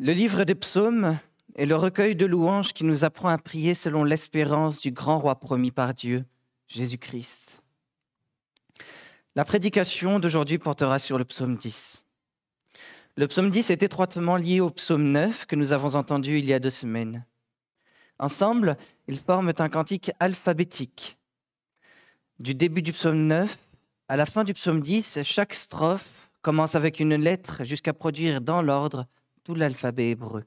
Le livre des psaumes est le recueil de louanges qui nous apprend à prier selon l'espérance du grand roi promis par Dieu, Jésus-Christ. La prédication d'aujourd'hui portera sur le psaume 10. Le psaume 10 est étroitement lié au psaume 9 que nous avons entendu il y a deux semaines. Ensemble, ils forment un cantique alphabétique. Du début du psaume 9 à la fin du psaume 10, chaque strophe commence avec une lettre jusqu'à produire dans l'ordre tout l'alphabet hébreu.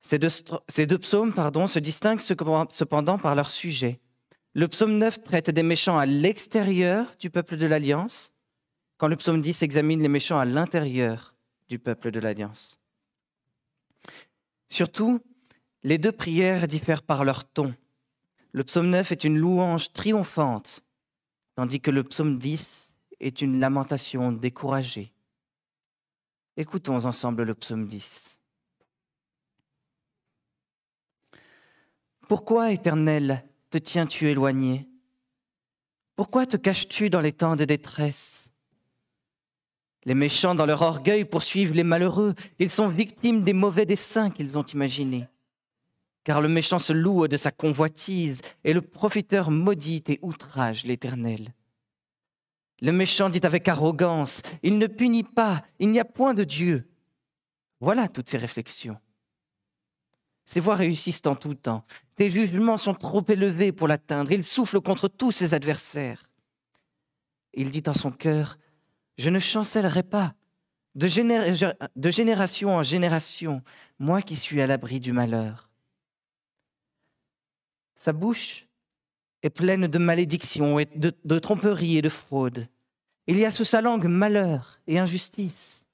Ces deux, psaumes pardon, se distinguent cependant par leur sujet. Le psaume 9 traite des méchants à l'extérieur du peuple de l'Alliance, quand le psaume 10 examine les méchants à l'intérieur du peuple de l'Alliance. Surtout, les deux prières diffèrent par leur ton. Le psaume 9 est une louange triomphante, tandis que le psaume 10 est une lamentation découragée. Écoutons ensemble le psaume 10. Pourquoi, Éternel, te tiens-tu éloigné Pourquoi te caches-tu dans les temps de détresse Les méchants, dans leur orgueil, poursuivent les malheureux. Ils sont victimes des mauvais desseins qu'ils ont imaginés. Car le méchant se loue de sa convoitise, et le profiteur maudit et outrage l'Éternel. Le méchant dit avec arrogance, il ne punit pas, il n'y a point de Dieu. Voilà toutes ces réflexions. Ses voix réussissent en tout temps. Tes jugements sont trop élevés pour l'atteindre. Il souffle contre tous ses adversaires. Il dit en son cœur, je ne chancellerai pas. de génération en génération, moi qui suis à l'abri du malheur. Sa bouche est pleine de malédictions et de, tromperies et de fraudes. Il y a sous sa langue malheur et injustice.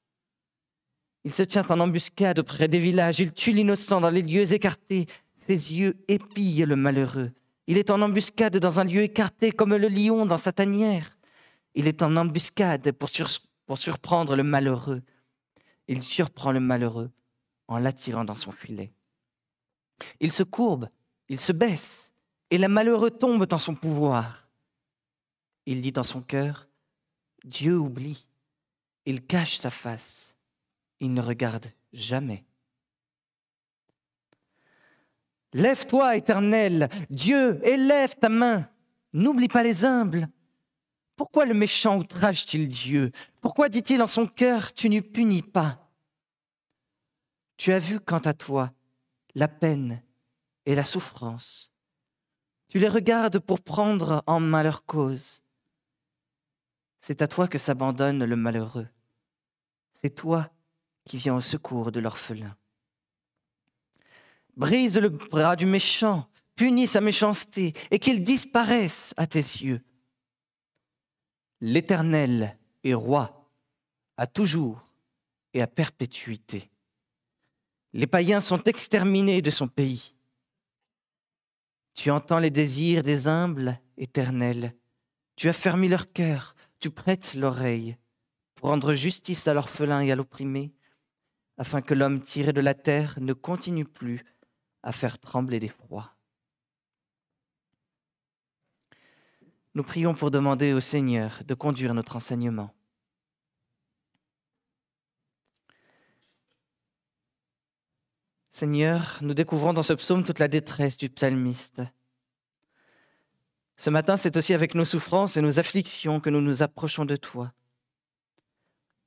Il se tient en embuscade auprès des villages, il tue l'innocent dans les lieux écartés, ses yeux épillent le malheureux. Il est en embuscade dans un lieu écarté comme le lion dans sa tanière. Il est en embuscade pour surprendre le malheureux. Il surprend le malheureux en l'attirant dans son filet. Il se courbe, il se baisse, et la malheureux tombe dans son pouvoir. Il dit dans son cœur, Dieu oublie, il cache sa face, il ne regarde jamais. Lève-toi, Éternel, Dieu, élève ta main, n'oublie pas les humbles. Pourquoi le méchant outrage-t-il Dieu Pourquoi dit-il en son cœur, tu ne punis pas Tu as vu quant à toi la peine et la souffrance tu les regardes pour prendre en main leur cause. C'est à toi que s'abandonne le malheureux. C'est toi qui viens au secours de l'orphelin. Brise le bras du méchant, punis sa méchanceté, et qu'il disparaisse à tes yeux. L'Éternel est roi, à toujours et à perpétuité. Les païens sont exterminés de son pays. Tu entends les désirs des humbles, éternels, Tu as fermé leur cœur, tu prêtes l'oreille pour rendre justice à l'orphelin et à l'opprimé, afin que l'homme tiré de la terre ne continue plus à faire trembler des froids. Nous prions pour demander au Seigneur de conduire notre enseignement. Seigneur, nous découvrons dans ce psaume toute la détresse du psalmiste. Ce matin, c'est aussi avec nos souffrances et nos afflictions que nous nous approchons de toi.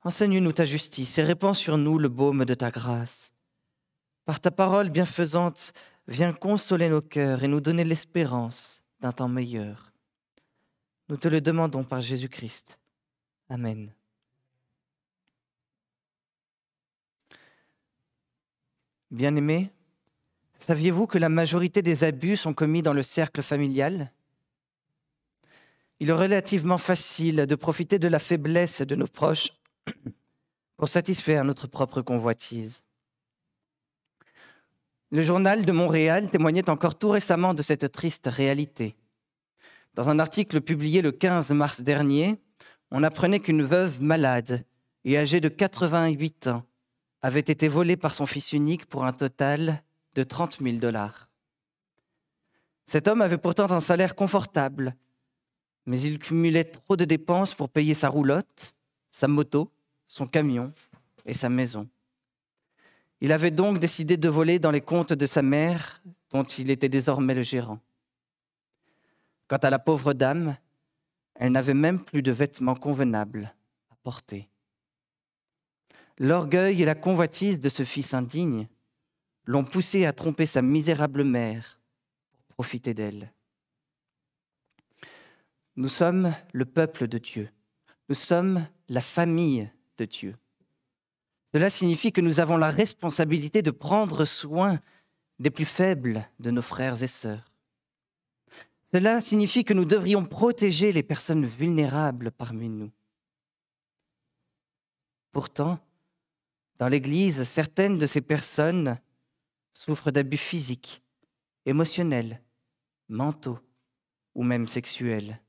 Enseigne-nous ta justice et répands sur nous le baume de ta grâce. Par ta parole bienfaisante, viens consoler nos cœurs et nous donner l'espérance d'un temps meilleur. Nous te le demandons par Jésus-Christ. Amen. Bien-aimés, saviez-vous que la majorité des abus sont commis dans le cercle familial Il est relativement facile de profiter de la faiblesse de nos proches pour satisfaire notre propre convoitise. Le journal de Montréal témoignait encore tout récemment de cette triste réalité. Dans un article publié le 15 mars dernier, on apprenait qu'une veuve malade et âgée de 88 ans avait été volé par son fils unique pour un total de 30 000 dollars. Cet homme avait pourtant un salaire confortable, mais il cumulait trop de dépenses pour payer sa roulotte, sa moto, son camion et sa maison. Il avait donc décidé de voler dans les comptes de sa mère, dont il était désormais le gérant. Quant à la pauvre dame, elle n'avait même plus de vêtements convenables à porter. L'orgueil et la convoitise de ce fils indigne l'ont poussé à tromper sa misérable mère pour profiter d'elle. Nous sommes le peuple de Dieu. Nous sommes la famille de Dieu. Cela signifie que nous avons la responsabilité de prendre soin des plus faibles de nos frères et sœurs. Cela signifie que nous devrions protéger les personnes vulnérables parmi nous. Pourtant, dans l'Église, certaines de ces personnes souffrent d'abus physiques, émotionnels, mentaux ou même sexuels.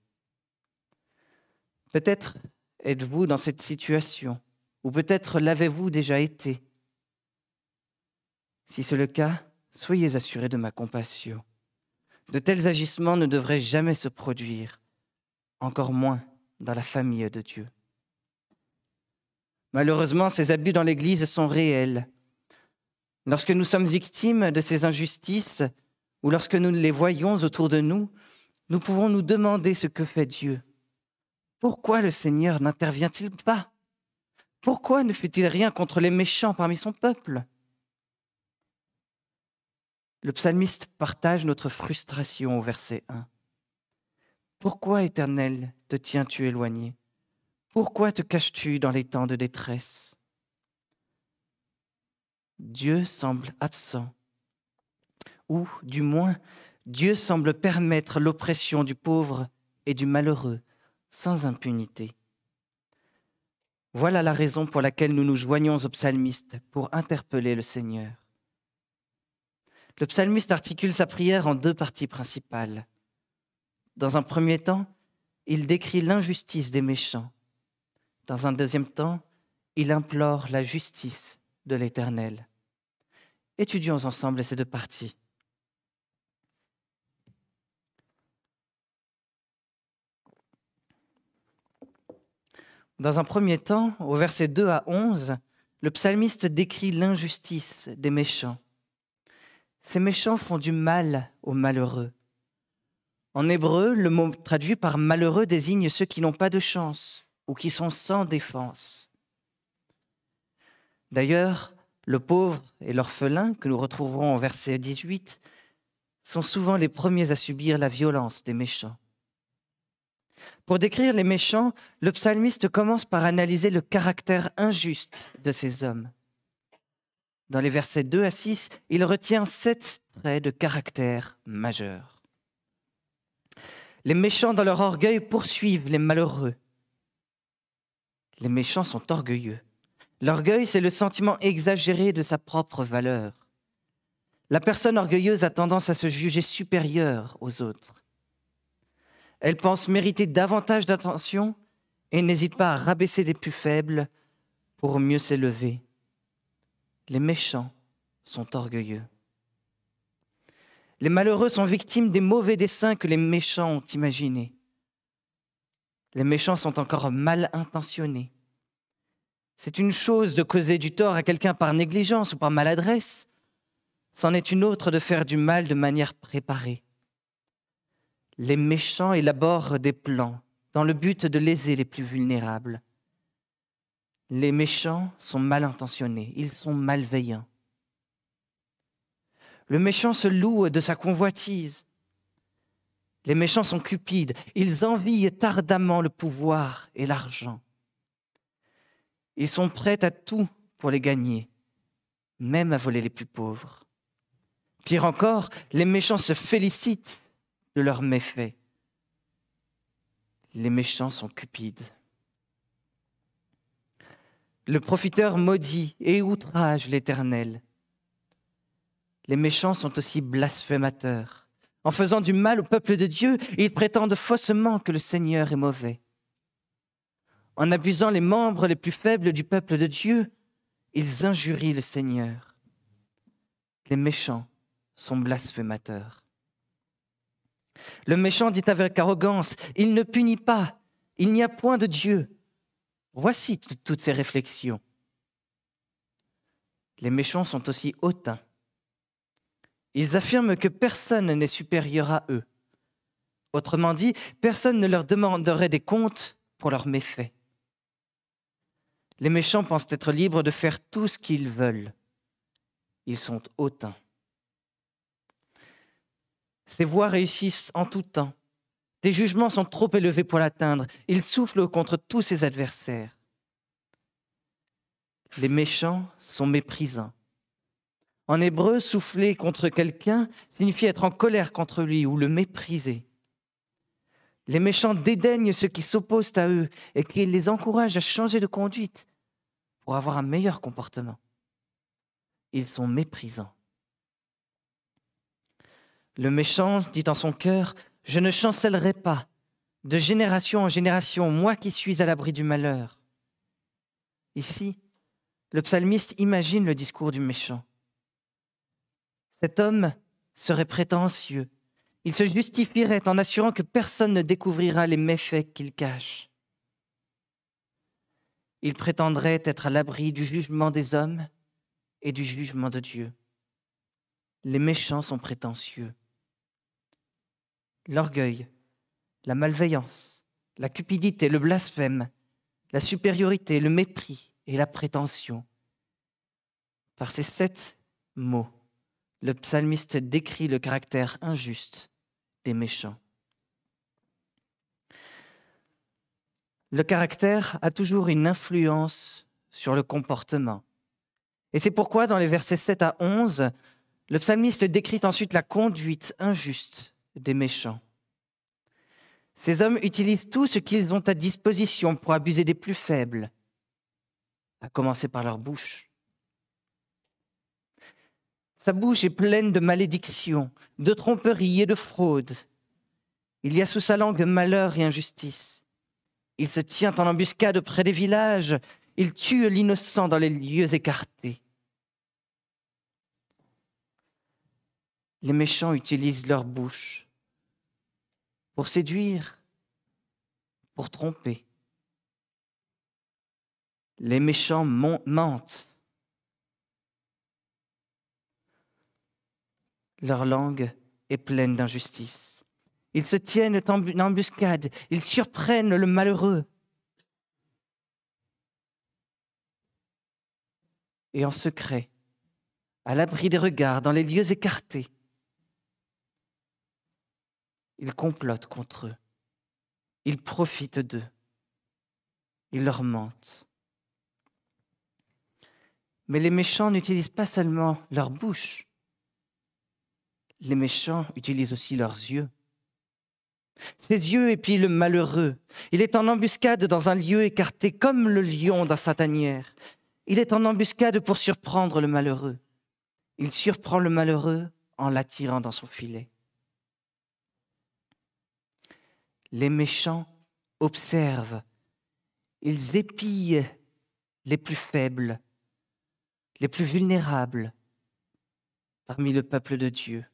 Peut-être êtes-vous dans cette situation, ou peut-être l'avez-vous déjà été. Si c'est le cas, soyez assurés de ma compassion. De tels agissements ne devraient jamais se produire, encore moins dans la famille de Dieu. Malheureusement, ces abus dans l'Église sont réels. Lorsque nous sommes victimes de ces injustices, ou lorsque nous les voyons autour de nous, nous pouvons nous demander ce que fait Dieu. Pourquoi le Seigneur n'intervient-il pas Pourquoi ne fait-il rien contre les méchants parmi son peuple Le psalmiste partage notre frustration au verset 1. Pourquoi, Éternel, te tiens-tu éloigné pourquoi te caches-tu dans les temps de détresse Dieu semble absent, ou du moins Dieu semble permettre l'oppression du pauvre et du malheureux sans impunité. Voilà la raison pour laquelle nous nous joignons aux psalmistes pour interpeller le Seigneur. Le psalmiste articule sa prière en deux parties principales. Dans un premier temps, il décrit l'injustice des méchants dans un deuxième temps, il implore la justice de l'Éternel. Étudions ensemble ces deux parties. Dans un premier temps, au verset 2 à 11, le psalmiste décrit l'injustice des méchants. Ces méchants font du mal aux malheureux. En hébreu, le mot traduit par malheureux désigne ceux qui n'ont pas de chance, ou qui sont sans défense. D'ailleurs, le pauvre et l'orphelin, que nous retrouverons au verset 18, sont souvent les premiers à subir la violence des méchants. Pour décrire les méchants, le psalmiste commence par analyser le caractère injuste de ces hommes. Dans les versets 2 à 6, il retient sept traits de caractère majeurs. Les méchants dans leur orgueil poursuivent les malheureux. Les méchants sont orgueilleux. L'orgueil, c'est le sentiment exagéré de sa propre valeur. La personne orgueilleuse a tendance à se juger supérieure aux autres. Elle pense mériter davantage d'attention et n'hésite pas à rabaisser les plus faibles pour mieux s'élever. Les méchants sont orgueilleux. Les malheureux sont victimes des mauvais desseins que les méchants ont imaginés. Les méchants sont encore mal intentionnés. C'est une chose de causer du tort à quelqu'un par négligence ou par maladresse. C'en est une autre de faire du mal de manière préparée. Les méchants élaborent des plans dans le but de léser les plus vulnérables. Les méchants sont mal intentionnés, ils sont malveillants. Le méchant se loue de sa convoitise. Les méchants sont cupides, ils envient ardemment le pouvoir et l'argent. Ils sont prêts à tout pour les gagner, même à voler les plus pauvres. Pire encore, les méchants se félicitent de leurs méfaits. Les méchants sont cupides. Le profiteur maudit et outrage l'Éternel. Les méchants sont aussi blasphémateurs. En faisant du mal au peuple de Dieu, ils prétendent faussement que le Seigneur est mauvais. En abusant les membres les plus faibles du peuple de Dieu, ils injurient le Seigneur. Les méchants sont blasphémateurs. Le méchant dit avec arrogance, Il ne punit pas, il n'y a point de Dieu. Voici toutes ces réflexions. Les méchants sont aussi hautains ils affirment que personne n'est supérieur à eux. Autrement dit, personne ne leur demanderait des comptes pour leurs méfaits. Les méchants pensent être libres de faire tout ce qu'ils veulent. Ils sont hautains. Ces voix réussissent en tout temps. Des jugements sont trop élevés pour l'atteindre. Ils soufflent contre tous ses adversaires. Les méchants sont méprisants. En hébreu, souffler contre quelqu'un signifie être en colère contre lui ou le mépriser. Les méchants dédaignent ceux qui s'opposent à eux et qu'ils les encouragent à changer de conduite pour avoir un meilleur comportement. Ils sont méprisants. Le méchant dit en son cœur, je ne chancellerai pas, de génération en génération, moi qui suis à l'abri du malheur. Ici, le psalmiste imagine le discours du méchant. Cet homme serait prétentieux. Il se justifierait en assurant que personne ne découvrira les méfaits qu'il cache. Il prétendrait être à l'abri du jugement des hommes et du jugement de Dieu. Les méchants sont prétentieux. L'orgueil, la malveillance, la cupidité, le blasphème, la supériorité, le mépris et la prétention. Par ces sept mots, le psalmiste décrit le caractère injuste des méchants. Le caractère a toujours une influence sur le comportement. Et c'est pourquoi dans les versets 7 à 11, le psalmiste décrit ensuite la conduite injuste des méchants. Ces hommes utilisent tout ce qu'ils ont à disposition pour abuser des plus faibles, à commencer par leur bouche. Sa bouche est pleine de malédictions, de tromperies et de fraudes. Il y a sous sa langue malheur et injustice. Il se tient en embuscade près des villages, il tue l'innocent dans les lieux écartés. Les méchants utilisent leur bouche pour séduire, pour tromper. Les méchants mentent leur langue est pleine d'injustice. Ils se tiennent en embuscade, ils surprennent le malheureux. Et en secret, à l'abri des regards, dans les lieux écartés, ils complotent contre eux, ils profitent d'eux, ils leur mentent. Mais les méchants n'utilisent pas seulement leur bouche, les méchants utilisent aussi leurs yeux. Ses yeux épient le malheureux. Il est en embuscade dans un lieu écarté comme le lion dans sa tanière. Il est en embuscade pour surprendre le malheureux. Il surprend le malheureux en l'attirant dans son filet. Les méchants observent. Ils épillent les plus faibles, les plus vulnérables parmi le peuple de Dieu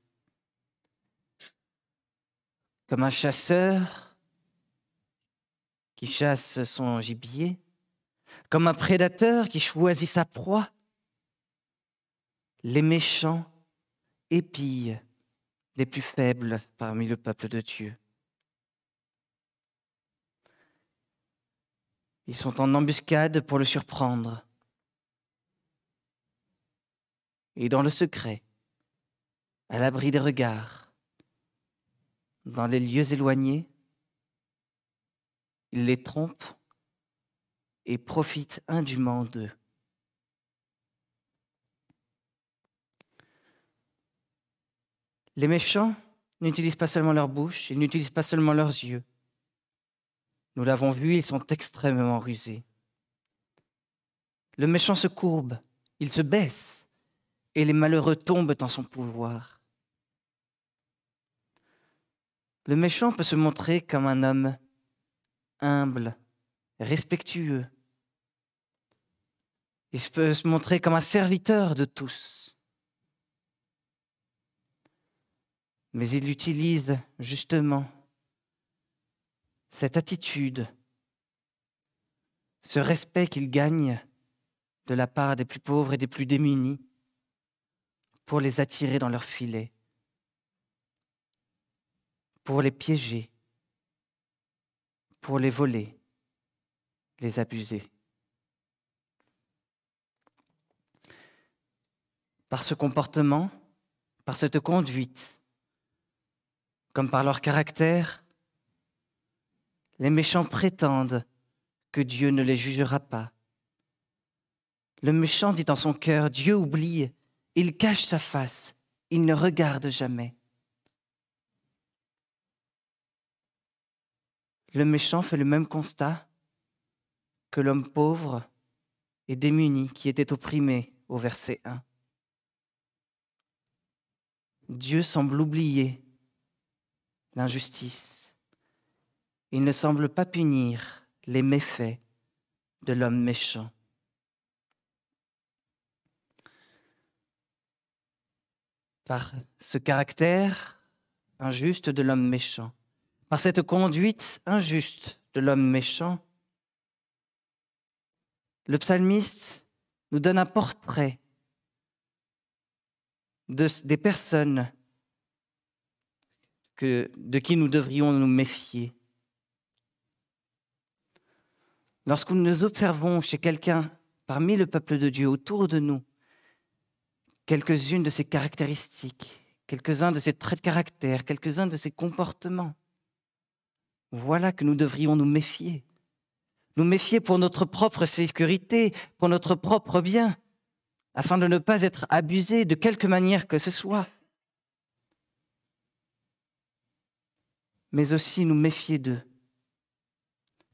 comme un chasseur qui chasse son gibier, comme un prédateur qui choisit sa proie. Les méchants épillent les plus faibles parmi le peuple de Dieu. Ils sont en embuscade pour le surprendre. Et dans le secret, à l'abri des regards, dans les lieux éloignés, il les trompe et profite indûment d'eux. Les méchants n'utilisent pas seulement leur bouche, ils n'utilisent pas seulement leurs yeux. Nous l'avons vu, ils sont extrêmement rusés. Le méchant se courbe, il se baisse, et les malheureux tombent en son pouvoir. Le méchant peut se montrer comme un homme humble, respectueux. Il peut se montrer comme un serviteur de tous. Mais il utilise justement cette attitude, ce respect qu'il gagne de la part des plus pauvres et des plus démunis pour les attirer dans leur filet pour les piéger, pour les voler, les abuser. Par ce comportement, par cette conduite, comme par leur caractère, les méchants prétendent que Dieu ne les jugera pas. Le méchant dit dans son cœur, Dieu oublie, il cache sa face, il ne regarde jamais. le méchant fait le même constat que l'homme pauvre et démuni qui était opprimé au verset 1. Dieu semble oublier l'injustice. Il ne semble pas punir les méfaits de l'homme méchant. Par ce caractère injuste de l'homme méchant, par cette conduite injuste de l'homme méchant, le psalmiste nous donne un portrait des personnes de qui nous devrions nous méfier. Lorsque nous observons chez quelqu'un parmi le peuple de Dieu autour de nous quelques-unes de ses caractéristiques, quelques-uns de ses traits de caractère, quelques-uns de ses comportements, voilà que nous devrions nous méfier. Nous méfier pour notre propre sécurité, pour notre propre bien, afin de ne pas être abusés de quelque manière que ce soit. Mais aussi nous méfier d'eux,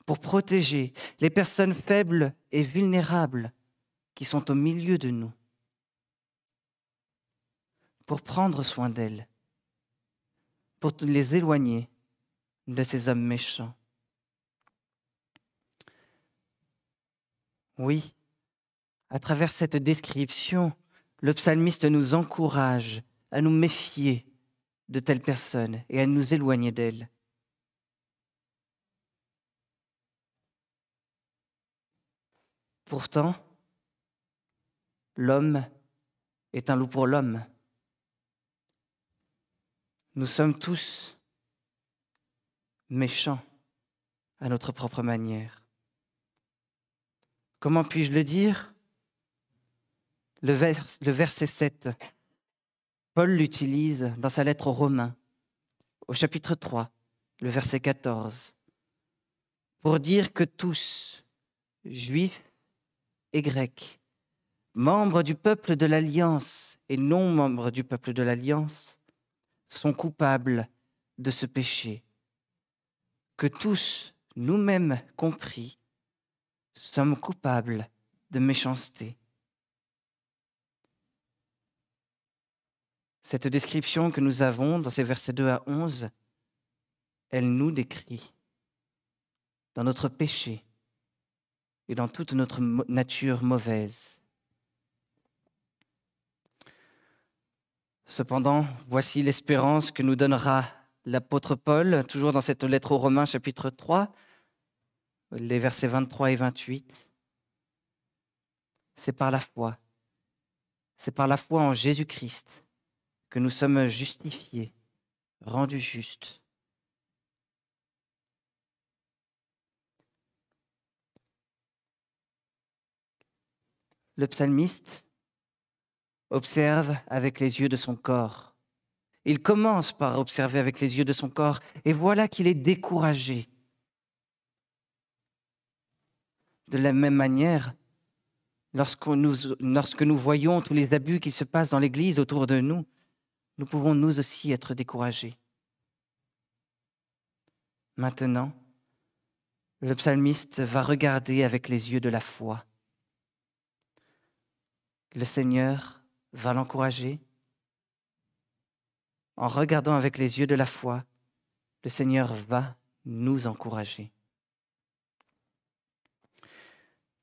pour protéger les personnes faibles et vulnérables qui sont au milieu de nous, pour prendre soin d'elles, pour les éloigner de ces hommes méchants. Oui, à travers cette description, le psalmiste nous encourage à nous méfier de telles personnes et à nous éloigner d'elles. Pourtant, l'homme est un loup pour l'homme. Nous sommes tous méchants à notre propre manière. Comment puis-je le dire le, le verset 7, Paul l'utilise dans sa lettre aux Romains, au chapitre 3, le verset 14, pour dire que tous, juifs et grecs, membres du peuple de l'Alliance et non membres du peuple de l'Alliance, sont coupables de ce péché que tous, nous-mêmes compris, sommes coupables de méchanceté. Cette description que nous avons dans ces versets 2 à 11, elle nous décrit dans notre péché et dans toute notre nature mauvaise. Cependant, voici l'espérance que nous donnera l'apôtre Paul, toujours dans cette lettre aux Romains chapitre 3, les versets 23 et 28. C'est par la foi, c'est par la foi en Jésus-Christ que nous sommes justifiés, rendus justes. Le psalmiste observe avec les yeux de son corps il commence par observer avec les yeux de son corps, et voilà qu'il est découragé. De la même manière, lorsque nous, voyons tous les abus qui se passent dans l'Église autour de nous, nous pouvons nous aussi être découragés. Maintenant, le psalmiste va regarder avec les yeux de la foi. Le Seigneur va l'encourager, en regardant avec les yeux de la foi, le Seigneur va nous encourager.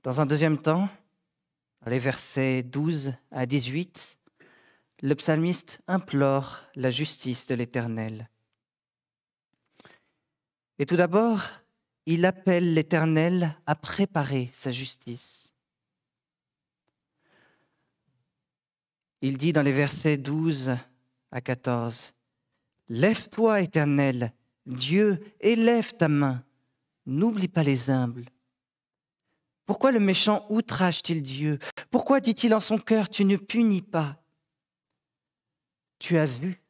Dans un deuxième temps, dans les versets 12 à 18, le psalmiste implore la justice de l'Éternel. Et tout d'abord, il appelle l'Éternel à préparer sa justice. Il dit dans les versets 12 à 14. Lève-toi, Éternel, Dieu, élève ta main. N'oublie pas les humbles. Pourquoi le méchant outrage-t-il Dieu Pourquoi dit-il en son cœur, tu ne punis pas Tu as vu,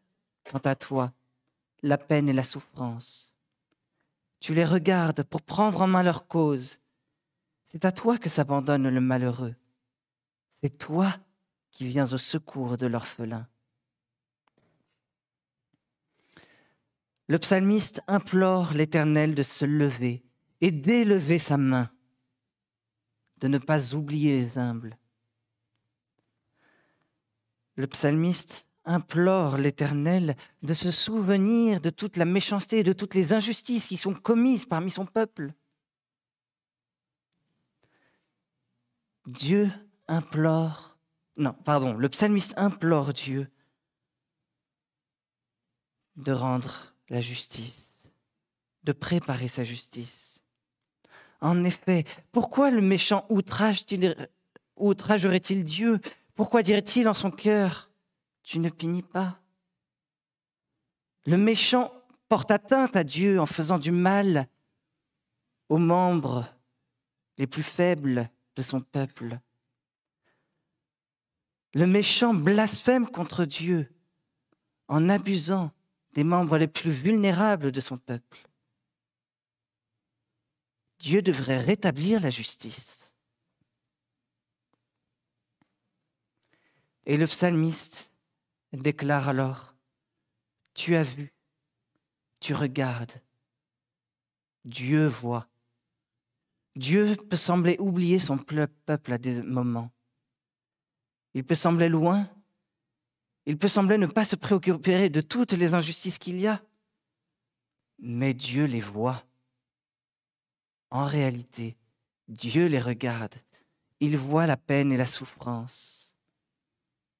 quant à toi, la peine et la souffrance. Tu les regardes pour prendre en main leur cause. C'est à toi que s'abandonne le malheureux. C'est toi qui viens au secours de l'orphelin. le psalmiste implore l'Éternel de se lever et d'élever sa main, de ne pas oublier les humbles. Le psalmiste implore l'Éternel de se souvenir de toute la méchanceté et de toutes les injustices qui sont commises parmi son peuple. Dieu implore, non, pardon, le psalmiste implore Dieu de rendre la justice, de préparer sa justice. En effet, pourquoi le méchant outrage-t-il, il Dieu Pourquoi dirait-il en son cœur Tu ne punis pas Le méchant porte atteinte à Dieu en faisant du mal aux membres les plus faibles de son peuple. Le méchant blasphème contre Dieu en abusant des membres les plus vulnérables de son peuple. Dieu devrait rétablir la justice. Et le psalmiste déclare alors, Tu as vu, tu regardes, Dieu voit. Dieu peut sembler oublier son peuple à des moments. Il peut sembler loin, il peut sembler ne pas se préoccuper de toutes les injustices qu'il y a, mais Dieu les voit. En réalité, Dieu les regarde. Il voit la peine et la souffrance.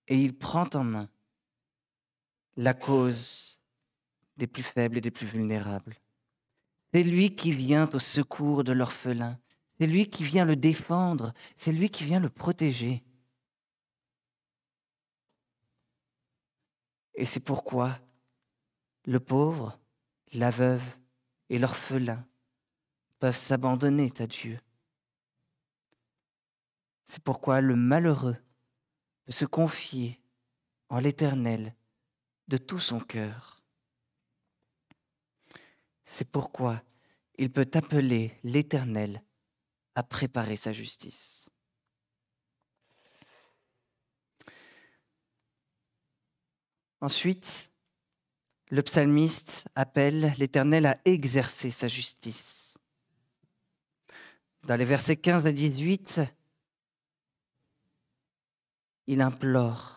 Et il prend en main la cause des plus faibles et des plus vulnérables. C'est lui qui vient au secours de l'orphelin. C'est lui qui vient le défendre. C'est lui qui vient le protéger. Et c'est pourquoi le pauvre, la veuve et l'orphelin peuvent s'abandonner à Dieu. C'est pourquoi le malheureux peut se confier en l'Éternel de tout son cœur. C'est pourquoi il peut appeler l'Éternel à préparer sa justice. Ensuite, le psalmiste appelle l'Éternel à exercer sa justice. Dans les versets 15 à 18, il implore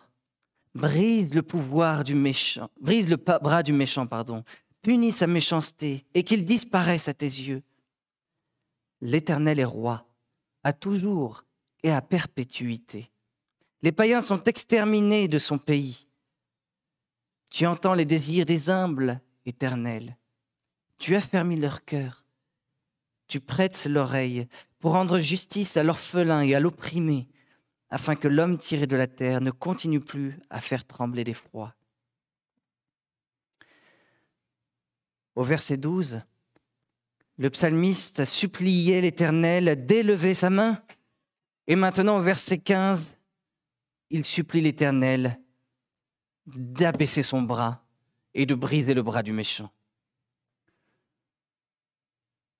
brise le pouvoir du méchant, brise le bras du méchant, pardon, punis sa méchanceté et qu'il disparaisse à tes yeux. L'Éternel est roi, à toujours et à perpétuité. Les païens sont exterminés de son pays. Tu entends les désirs des humbles, Éternel. Tu as fermé leur cœur. Tu prêtes l'oreille pour rendre justice à l'orphelin et à l'opprimé, afin que l'homme tiré de la terre ne continue plus à faire trembler l'effroi. Au verset 12, le psalmiste suppliait l'Éternel d'élever sa main. Et maintenant, au verset 15, il supplie l'Éternel d'abaisser son bras et de briser le bras du méchant.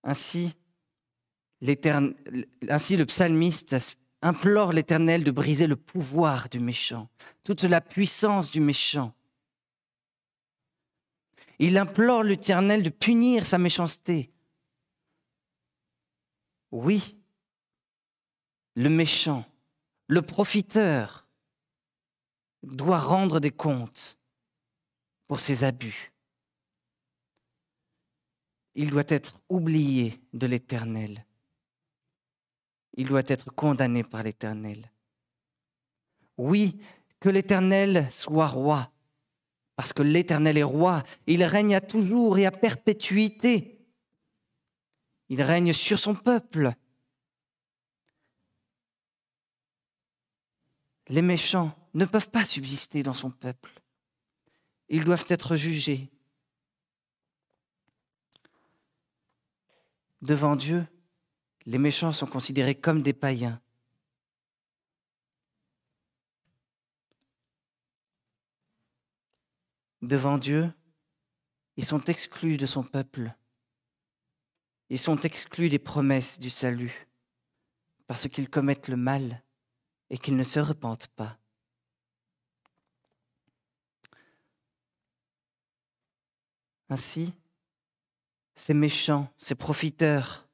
Ainsi, Ainsi le psalmiste implore l'Éternel de briser le pouvoir du méchant, toute la puissance du méchant. Il implore l'Éternel de punir sa méchanceté. Oui, le méchant, le profiteur, doit rendre des comptes pour ses abus. Il doit être oublié de l'Éternel. Il doit être condamné par l'Éternel. Oui, que l'Éternel soit roi, parce que l'Éternel est roi, il règne à toujours et à perpétuité. Il règne sur son peuple. Les méchants ne peuvent pas subsister dans son peuple. Ils doivent être jugés. Devant Dieu, les méchants sont considérés comme des païens. Devant Dieu, ils sont exclus de son peuple. Ils sont exclus des promesses du salut parce qu'ils commettent le mal et qu'ils ne se repentent pas. Ainsi, ces méchants, ces profiteurs,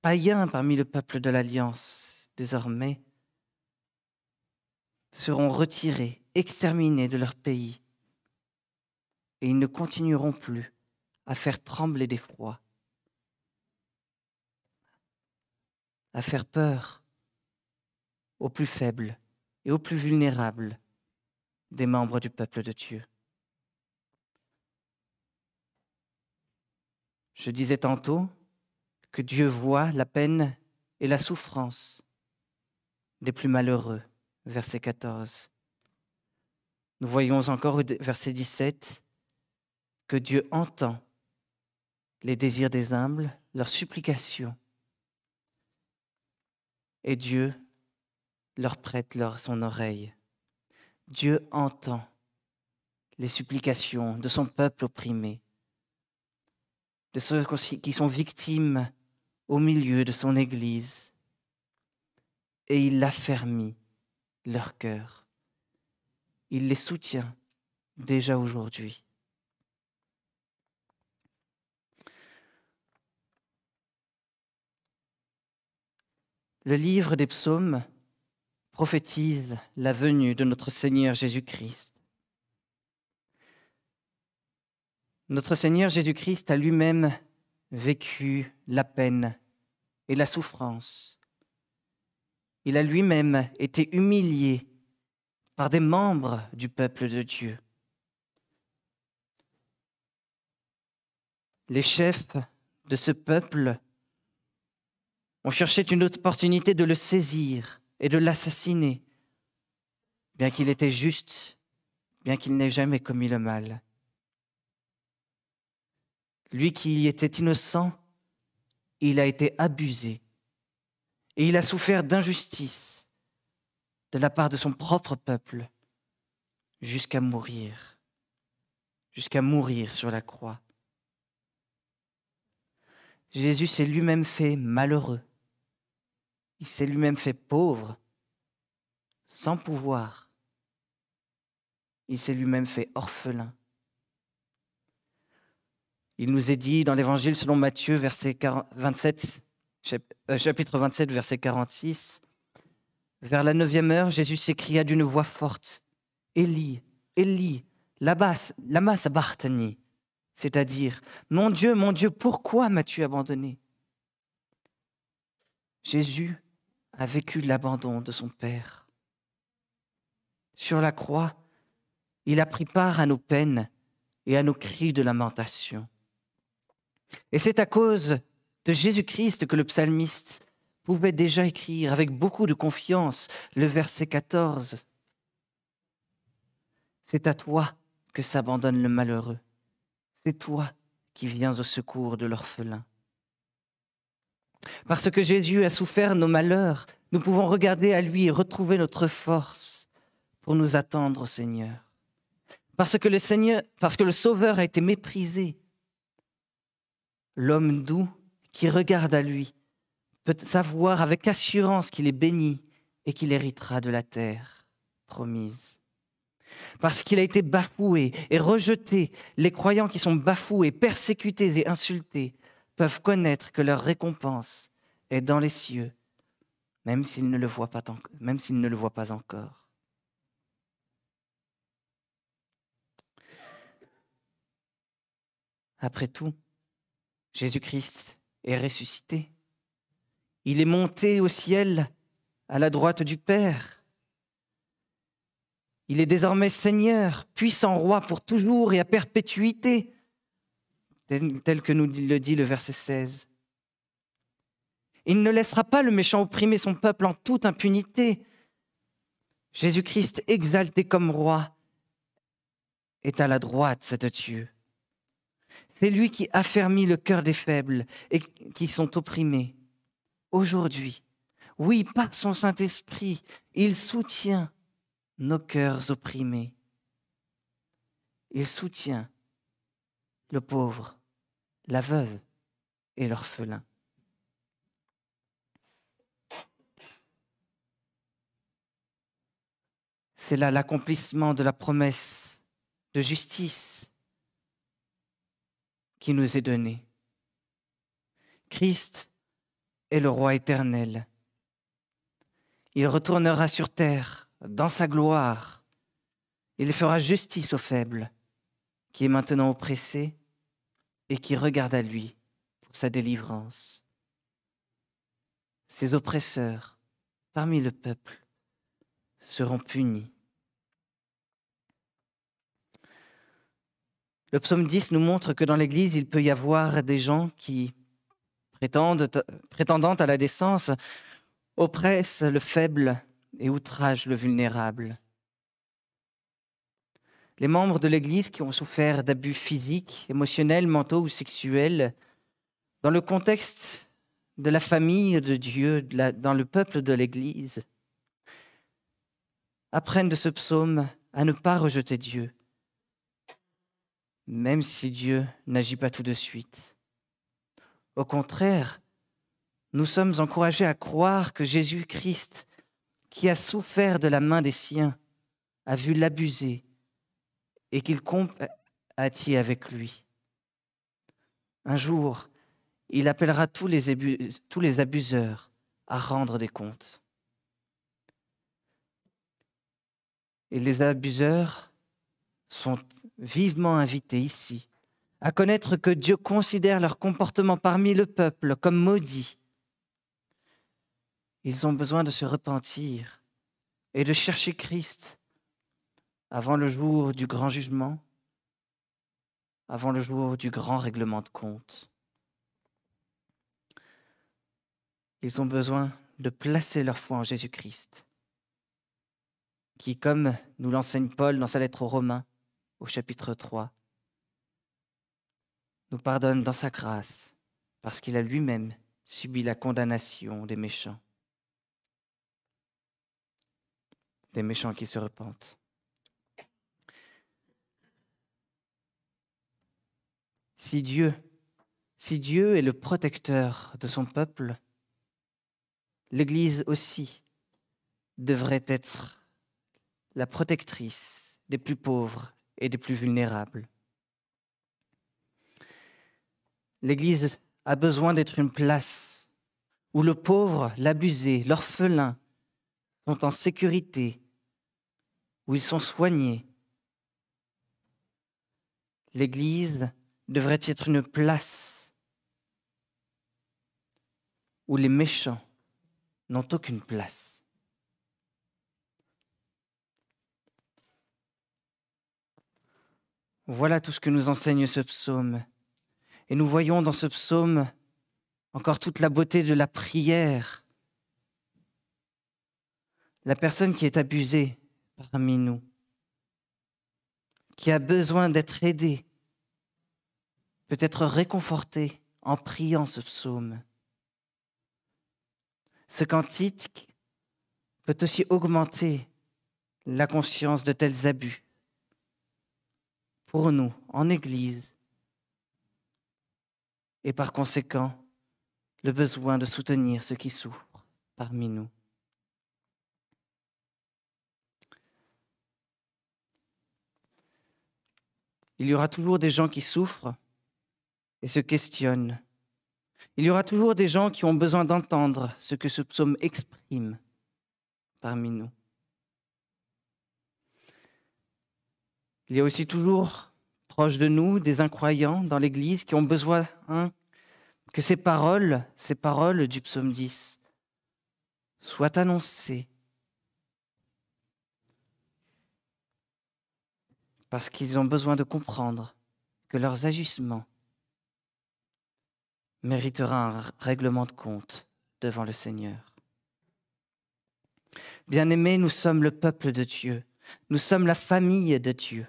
païens parmi le peuple de l'Alliance, désormais, seront retirés, exterminés de leur pays, et ils ne continueront plus à faire trembler d'effroi, à faire peur aux plus faibles et aux plus vulnérables des membres du peuple de Dieu. Je disais tantôt que Dieu voit la peine et la souffrance des plus malheureux, verset 14. Nous voyons encore au verset 17 que Dieu entend les désirs des humbles, leurs supplications, et Dieu leur prête leur, son oreille. Dieu entend les supplications de son peuple opprimé de ceux qui sont victimes au milieu de son Église, et il affermit leur cœur. Il les soutient déjà aujourd'hui. Le livre des psaumes prophétise la venue de notre Seigneur Jésus-Christ. Notre Seigneur Jésus-Christ a lui-même vécu la peine et la souffrance. Il a lui-même été humilié par des membres du peuple de Dieu. Les chefs de ce peuple ont cherché une opportunité de le saisir et de l'assassiner, bien qu'il était juste, bien qu'il n'ait jamais commis le mal. Lui qui était innocent, il a été abusé et il a souffert d'injustice de la part de son propre peuple jusqu'à mourir, jusqu'à mourir sur la croix. Jésus s'est lui-même fait malheureux, il s'est lui-même fait pauvre, sans pouvoir, il s'est lui-même fait orphelin, il nous est dit dans l'Évangile selon Matthieu, verset 27, euh, chapitre 27, verset 46, Vers la neuvième heure, Jésus s'écria d'une voix forte, Élie, Élie, masse lama sabachthani, c'est-à-dire, Mon Dieu, mon Dieu, pourquoi m'as-tu abandonné Jésus a vécu l'abandon de son Père. Sur la croix, il a pris part à nos peines et à nos cris de lamentation. Et c'est à cause de Jésus-Christ que le psalmiste pouvait déjà écrire avec beaucoup de confiance le verset 14. C'est à toi que s'abandonne le malheureux. C'est toi qui viens au secours de l'orphelin. Parce que Jésus a souffert nos malheurs, nous pouvons regarder à lui et retrouver notre force pour nous attendre au Seigneur. Parce que le Seigneur, parce que le Sauveur a été méprisé, l'homme doux qui regarde à lui peut savoir avec assurance qu'il est béni et qu'il héritera de la terre promise. Parce qu'il a été bafoué et rejeté, les croyants qui sont bafoués, persécutés et insultés peuvent connaître que leur récompense est dans les cieux, même s'ils ne le voient pas, même ne le pas encore. Après tout, Jésus-Christ est ressuscité. Il est monté au ciel à la droite du Père. Il est désormais Seigneur, puissant roi pour toujours et à perpétuité, tel que nous le dit le verset 16. Il ne laissera pas le méchant opprimer son peuple en toute impunité. Jésus-Christ exalté comme roi est à la droite de Dieu. C'est lui qui affermit le cœur des faibles et qui sont opprimés. Aujourd'hui, oui, par son Saint-Esprit, il soutient nos cœurs opprimés. Il soutient le pauvre, la veuve et l'orphelin. C'est là l'accomplissement de la promesse de justice qui nous est donné. Christ est le roi éternel. Il retournera sur terre dans sa gloire. Il fera justice aux faibles, qui est maintenant oppressé et qui regarde à lui pour sa délivrance. Ses oppresseurs parmi le peuple seront punis. Le psaume 10 nous montre que dans l'Église, il peut y avoir des gens qui, prétendant à la décence, oppressent le faible et outragent le vulnérable. Les membres de l'Église qui ont souffert d'abus physiques, émotionnels, mentaux ou sexuels, dans le contexte de la famille de Dieu, dans le peuple de l'Église, apprennent de ce psaume à ne pas rejeter Dieu, même si Dieu n'agit pas tout de suite. Au contraire, nous sommes encouragés à croire que Jésus-Christ, qui a souffert de la main des siens, a vu l'abuser et qu'il compatit avec lui. Un jour, il appellera tous les, tous les abuseurs à rendre des comptes. Et les abuseurs sont vivement invités ici à connaître que Dieu considère leur comportement parmi le peuple comme maudit. Ils ont besoin de se repentir et de chercher Christ avant le jour du grand jugement, avant le jour du grand règlement de compte. Ils ont besoin de placer leur foi en Jésus-Christ, qui, comme nous l'enseigne Paul dans sa lettre aux Romains, au chapitre 3, nous pardonne dans sa grâce, parce qu'il a lui-même subi la condamnation des méchants, des méchants qui se repentent. Si Dieu, si Dieu est le protecteur de son peuple, l'Église aussi devrait être la protectrice des plus pauvres, et des plus vulnérables. L'Église a besoin d'être une place où le pauvre, l'abusé, l'orphelin sont en sécurité, où ils sont soignés. L'Église devrait être une place où les méchants n'ont aucune place. Voilà tout ce que nous enseigne ce psaume. Et nous voyons dans ce psaume encore toute la beauté de la prière. La personne qui est abusée parmi nous, qui a besoin d'être aidée, peut être réconfortée en priant ce psaume. Ce cantique peut aussi augmenter la conscience de tels abus pour nous en Église et par conséquent le besoin de soutenir ceux qui souffrent parmi nous. Il y aura toujours des gens qui souffrent et se questionnent. Il y aura toujours des gens qui ont besoin d'entendre ce que ce psaume exprime parmi nous. Il y a aussi toujours proche de nous des incroyants dans l'Église qui ont besoin hein, que ces paroles, ces paroles du psaume 10, soient annoncées. Parce qu'ils ont besoin de comprendre que leurs agissements mériteront un règlement de compte devant le Seigneur. Bien-aimés, nous sommes le peuple de Dieu, nous sommes la famille de Dieu.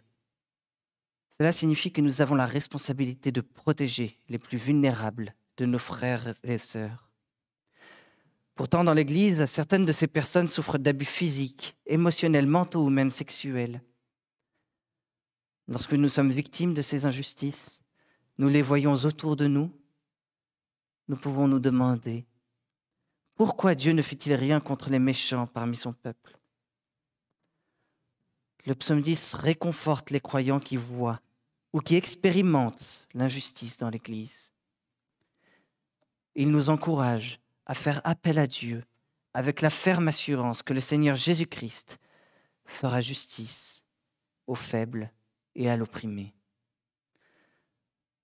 Cela signifie que nous avons la responsabilité de protéger les plus vulnérables de nos frères et sœurs. Pourtant, dans l'Église, certaines de ces personnes souffrent d'abus physiques, émotionnels, mentaux ou même sexuels. Lorsque nous sommes victimes de ces injustices, nous les voyons autour de nous, nous pouvons nous demander pourquoi Dieu ne fait-il rien contre les méchants parmi son peuple le psaume 10 réconforte les croyants qui voient ou qui expérimentent l'injustice dans l'Église. Il nous encourage à faire appel à Dieu avec la ferme assurance que le Seigneur Jésus-Christ fera justice aux faibles et à l'opprimé.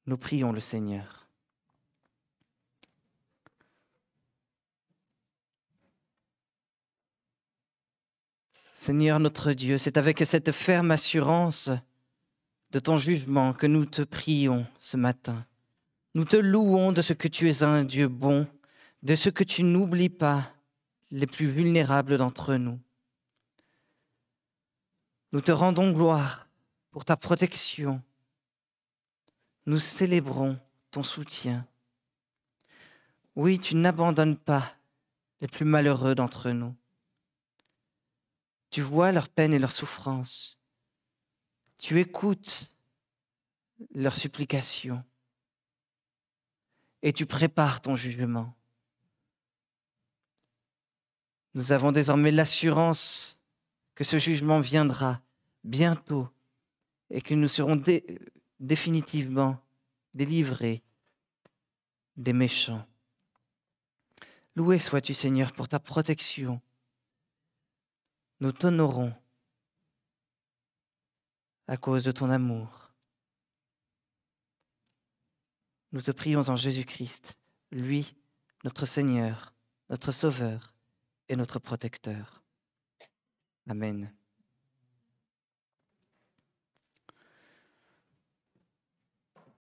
Nous prions le Seigneur. Seigneur notre Dieu, c'est avec cette ferme assurance de ton jugement que nous te prions ce matin. Nous te louons de ce que tu es un Dieu bon, de ce que tu n'oublies pas les plus vulnérables d'entre nous. Nous te rendons gloire pour ta protection. Nous célébrons ton soutien. Oui, tu n'abandonnes pas les plus malheureux d'entre nous. Tu vois leur peine et leur souffrance. Tu écoutes leurs supplications. Et tu prépares ton jugement. Nous avons désormais l'assurance que ce jugement viendra bientôt et que nous serons définitivement délivrés des méchants. Loué sois-tu Seigneur pour ta protection nous t'honorons à cause de ton amour. Nous te prions en Jésus-Christ, lui, notre Seigneur, notre Sauveur et notre Protecteur. Amen.